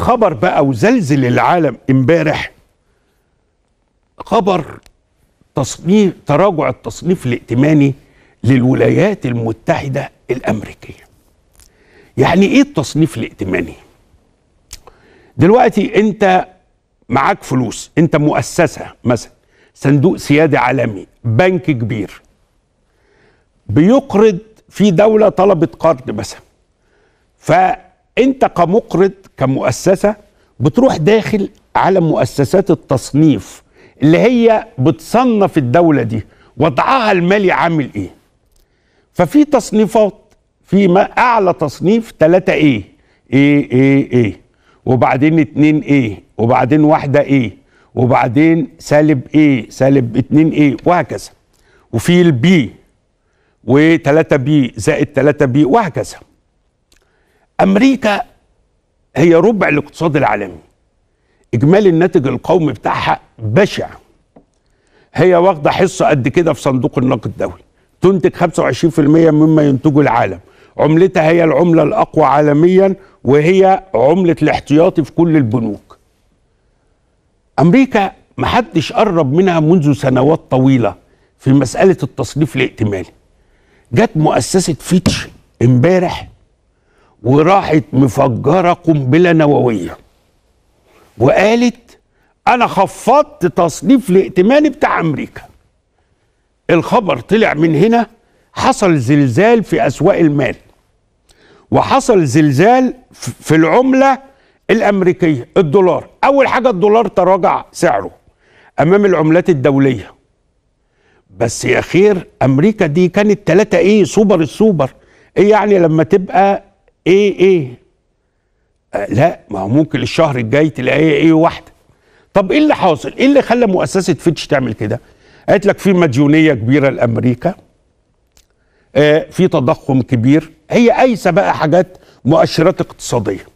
خبر بقى وزلزل العالم امبارح خبر تصنيف تراجع التصنيف الائتماني للولايات المتحدة الأمريكية يعني إيه التصنيف الائتماني دلوقتي أنت معاك فلوس أنت مؤسسة مثلا صندوق سيادي عالمي بنك كبير بيقرض في دولة طلبت قرض مثلا انت كمقرض كمؤسسه بتروح داخل على مؤسسات التصنيف اللي هي بتصنف الدوله دي وضعها المالي عامل ايه ففي تصنيفات في ما اعلى تصنيف 3 ايه ايه ايه ايه وبعدين 2 ايه وبعدين واحده ايه وبعدين سالب ايه سالب 2 ايه وهكذا وفي البي و3 بي زائد 3 بي وهكذا امريكا هي ربع الاقتصاد العالمي اجمالي الناتج القومي بتاعها بشع هي واخده حصه قد كده في صندوق النقد الدولي تنتج 25% مما ينتجه العالم عملتها هي العمله الاقوى عالميا وهي عمله الاحتياطي في كل البنوك امريكا محدش قرب منها منذ سنوات طويله في مساله التصنيف الائتماني جت مؤسسه فيتش امبارح وراحت مفجره قنبله نوويه وقالت انا خفضت تصنيف الائتماني بتاع امريكا الخبر طلع من هنا حصل زلزال في اسواق المال وحصل زلزال في العمله الامريكيه الدولار اول حاجه الدولار تراجع سعره امام العملات الدوليه بس يا خير امريكا دي كانت ثلاثة ايه سوبر السوبر ايه يعني لما تبقى ايه ايه آه لا ما هو ممكن الشهر الجاي تلاقيها إيه،, ايه واحده طب ايه اللي حاصل ايه اللي خلى مؤسسه فيتش تعمل كده قالت لك في مديونيه كبيره لامريكا آه في تضخم كبير هي قايسه بقى حاجات مؤشرات اقتصاديه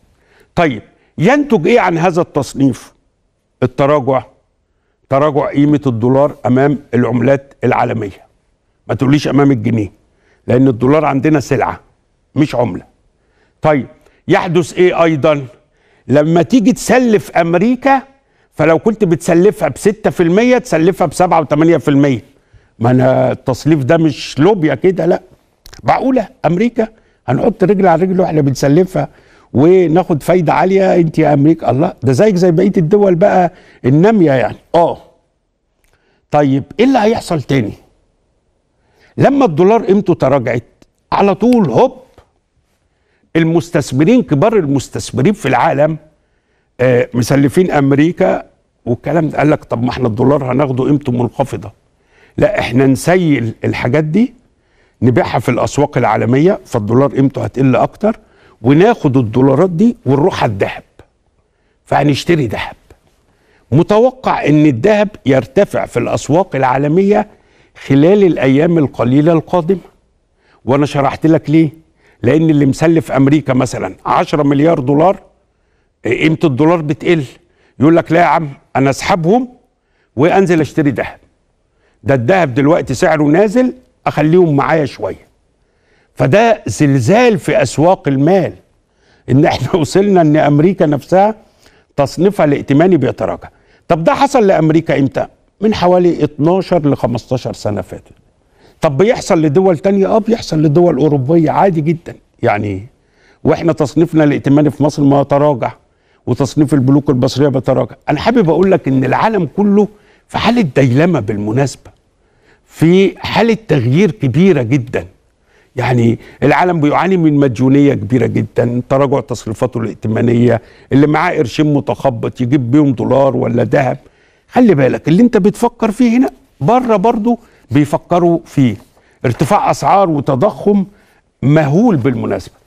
طيب ينتج ايه عن هذا التصنيف التراجع تراجع قيمه الدولار امام العملات العالميه ما تقوليش امام الجنيه لان الدولار عندنا سلعه مش عمله طيب يحدث ايه ايضا لما تيجي تسلف امريكا فلو كنت بتسلفها ب 6% تسلفها ب 7 و8% ما انا التصليف ده مش لوبيا كده لا معقوله امريكا هنحط رجل على رجل واحنا بنسلفها وناخد فايده عاليه انت يا امريكا الله ده زيك زي بقيه الدول بقى الناميه يعني اه طيب ايه اللي هيحصل تاني لما الدولار قيمته تراجعت على طول هوب المستثمرين كبار المستثمرين في العالم آه، مسلفين امريكا والكلام ده قال لك طب ما احنا الدولار هناخده قيمته منخفضه لا احنا نسيل الحاجات دي نبيعها في الاسواق العالميه فالدولار قيمته هتقل اكتر وناخد الدولارات دي ونروح على الذهب فهنشتري ذهب متوقع ان الذهب يرتفع في الاسواق العالميه خلال الايام القليله القادمه وانا شرحت لك ليه لان اللي مسلف امريكا مثلا 10 مليار دولار إيه، قيمه الدولار بتقل يقول لك لا يا عم انا اسحبهم وانزل اشتري ذهب ده الذهب دلوقتي سعره نازل اخليهم معايا شويه فده زلزال في اسواق المال ان احنا وصلنا ان امريكا نفسها تصنيفها الائتماني بيتراجع طب ده حصل لامريكا امتى من حوالي 12 ل 15 سنه فاتت طب بيحصل لدول تانية اه بيحصل لدول اوروبيه عادي جدا يعني واحنا تصنيفنا الائتماني في مصر ما تراجع وتصنيف البنوك المصريه بيتراجع انا حابب اقول لك ان العالم كله في حاله ديلمه بالمناسبه في حاله تغيير كبيره جدا يعني العالم بيعاني من مديونيه كبيره جدا تراجع تصريفاته الائتمانيه اللي معاه قرشين متخبط يجيب بيهم دولار ولا ذهب خلي بالك اللي انت بتفكر فيه هنا بره برضه بيفكروا فيه ارتفاع اسعار وتضخم مهول بالمناسبه